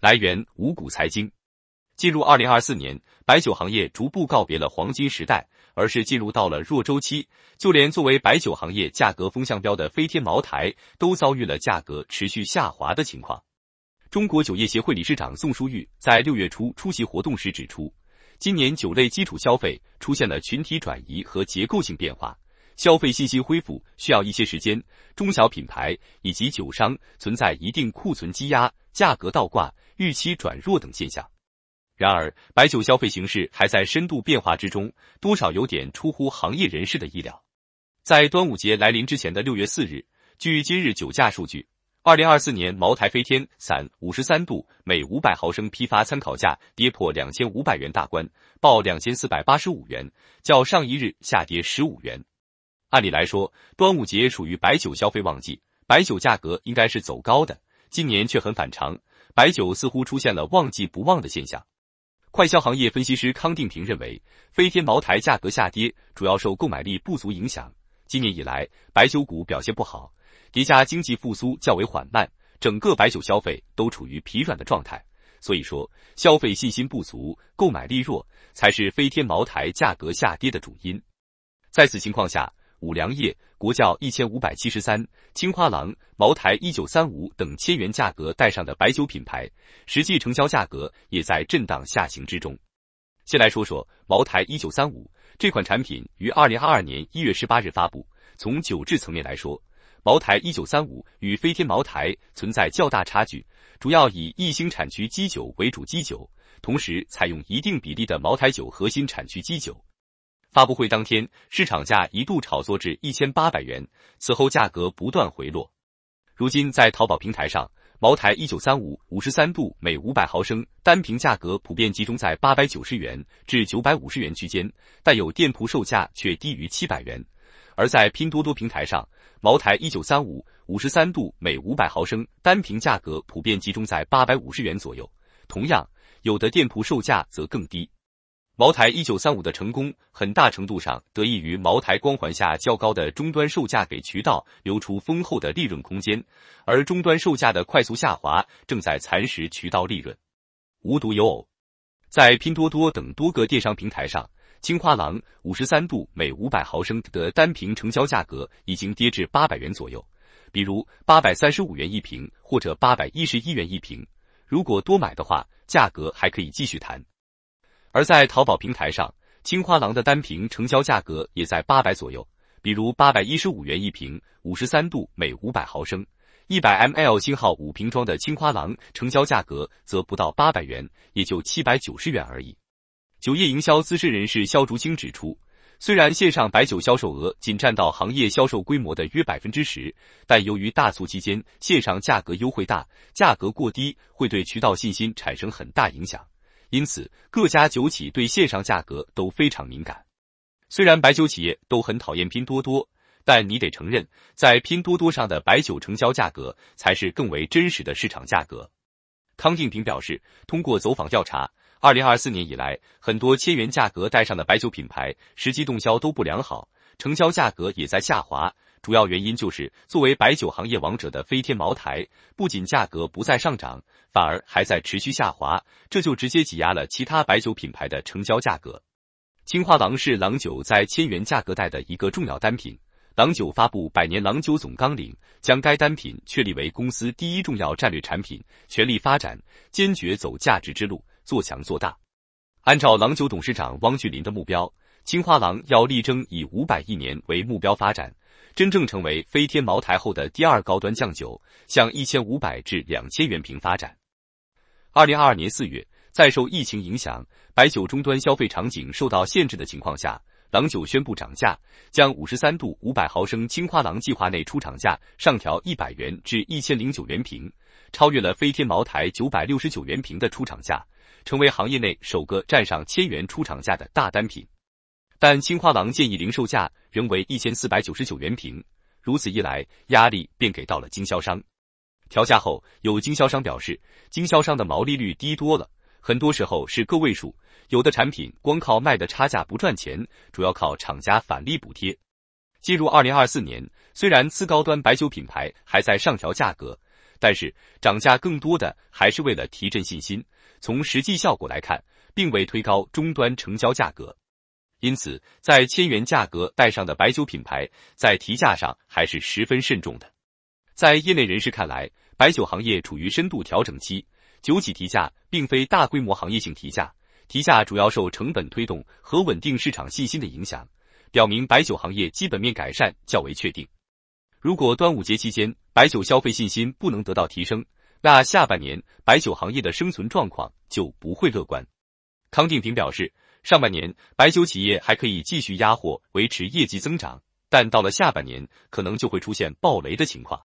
来源五谷财经。进入二零二四年，白酒行业逐步告别了黄金时代，而是进入到了弱周期。就连作为白酒行业价格风向标的飞天茅台，都遭遇了价格持续下滑的情况。中国酒业协会理事长宋书玉在六月初出席活动时指出，今年酒类基础消费出现了群体转移和结构性变化，消费信心恢复需要一些时间，中小品牌以及酒商存在一定库存积压，价格倒挂。预期转弱等现象，然而白酒消费形势还在深度变化之中，多少有点出乎行业人士的意料。在端午节来临之前的六月四日，据今日酒价数据，二零二四年茅台飞天散五十三度每五百毫升批发参考价跌破两千五百元大关，报两千四百八十五元，较上一日下跌十五元。按理来说，端午节属于白酒消费旺季，白酒价格应该是走高的，今年却很反常。白酒似乎出现了旺季不旺的现象。快消行业分析师康定平认为，飞天茅台价格下跌主要受购买力不足影响。今年以来，白酒股表现不好，叠加经济复苏较为缓慢，整个白酒消费都处于疲软的状态。所以说，消费信心不足、购买力弱才是飞天茅台价格下跌的主因。在此情况下，五粮液、国窖一千五百七十三、青花郎、茅台一九三五等千元价格带上的白酒品牌，实际成交价格也在震荡下行之中。先来说说茅台一九三五这款产品，于二零二二年一月十八日发布。从酒质层面来说，茅台一九三五与飞天茅台存在较大差距，主要以一星产区基酒为主基酒，同时采用一定比例的茅台酒核心产区基酒。发布会当天，市场价一度炒作至一千八百元，此后价格不断回落。如今在淘宝平台上，茅台一九三五五十三度每五百毫升单瓶价格普遍集中在八百九十元至九百五十元区间，但有店铺售价却低于七百元。而在拼多多平台上，茅台一九三五五十三度每五百毫升单瓶价格普遍集中在八百五十元左右，同样有的店铺售价则更低。茅台一九三五的成功，很大程度上得益于茅台光环下较高的终端售价，给渠道留出丰厚的利润空间。而终端售价的快速下滑，正在蚕食渠道利润。无独有偶，在拼多多等多个电商平台上，青花郎五十三度每五百毫升的单瓶成交价格已经跌至八百元左右，比如八百三十五元一瓶或者八百一十一元一瓶。如果多买的话，价格还可以继续谈。而在淘宝平台上，青花郎的单瓶成交价格也在八百左右，比如八百一十五元一瓶，五十三度每五百毫升，一百 mL 星号五瓶装的青花郎成交价格则不到八百元，也就七百九十元而已。酒业营销资深人士肖竹青指出，虽然线上白酒销售额仅占到行业销售规模的约百分之十，但由于大促期间线上价格优惠大，价格过低会对渠道信心产生很大影响。因此，各家酒企对线上价格都非常敏感。虽然白酒企业都很讨厌拼多多，但你得承认，在拼多多上的白酒成交价格才是更为真实的市场价格。康定平表示，通过走访调查，二零二四年以来，很多千元价格带上的白酒品牌实际动销都不良好，成交价格也在下滑。主要原因就是，作为白酒行业王者的飞天茅台，不仅价格不再上涨，反而还在持续下滑，这就直接挤压了其他白酒品牌的成交价格。青花郎是郎酒在千元价格带的一个重要单品。郎酒发布百年郎酒总纲领，将该单品确立为公司第一重要战略产品，全力发展，坚决走价值之路，做强做大。按照郎酒董事长汪俊林的目标，青花郎要力争以五百亿年为目标发展。真正成为飞天茅台后的第二高端酱酒，向一千五百至两千元瓶发展。二零二二年四月，在受疫情影响，白酒终端消费场景受到限制的情况下，郎酒宣布涨价，将五十三度五百毫升青花郎计划内出厂价上调一百元至一千零九元瓶，超越了飞天茅台九百六十九元瓶的出厂价，成为行业内首个站上千元出厂价的大单品。但青花郎建议零售价仍为一千四百九十九元瓶，如此一来，压力便给到了经销商。调价后，有经销商表示，经销商的毛利率低多了，很多时候是个位数，有的产品光靠卖的差价不赚钱，主要靠厂家返利补贴。进入二零二四年，虽然次高端白酒品牌还在上调价格，但是涨价更多的还是为了提振信心。从实际效果来看，并未推高中端成交价格。因此，在千元价格带上的白酒品牌在提价上还是十分慎重的。在业内人士看来，白酒行业处于深度调整期，酒企提价并非大规模行业性提价，提价主要受成本推动和稳定市场信心的影响，表明白酒行业基本面改善较为确定。如果端午节期间白酒消费信心不能得到提升，那下半年白酒行业的生存状况就不会乐观。康定平表示。上半年，白酒企业还可以继续压货，维持业绩增长，但到了下半年，可能就会出现爆雷的情况。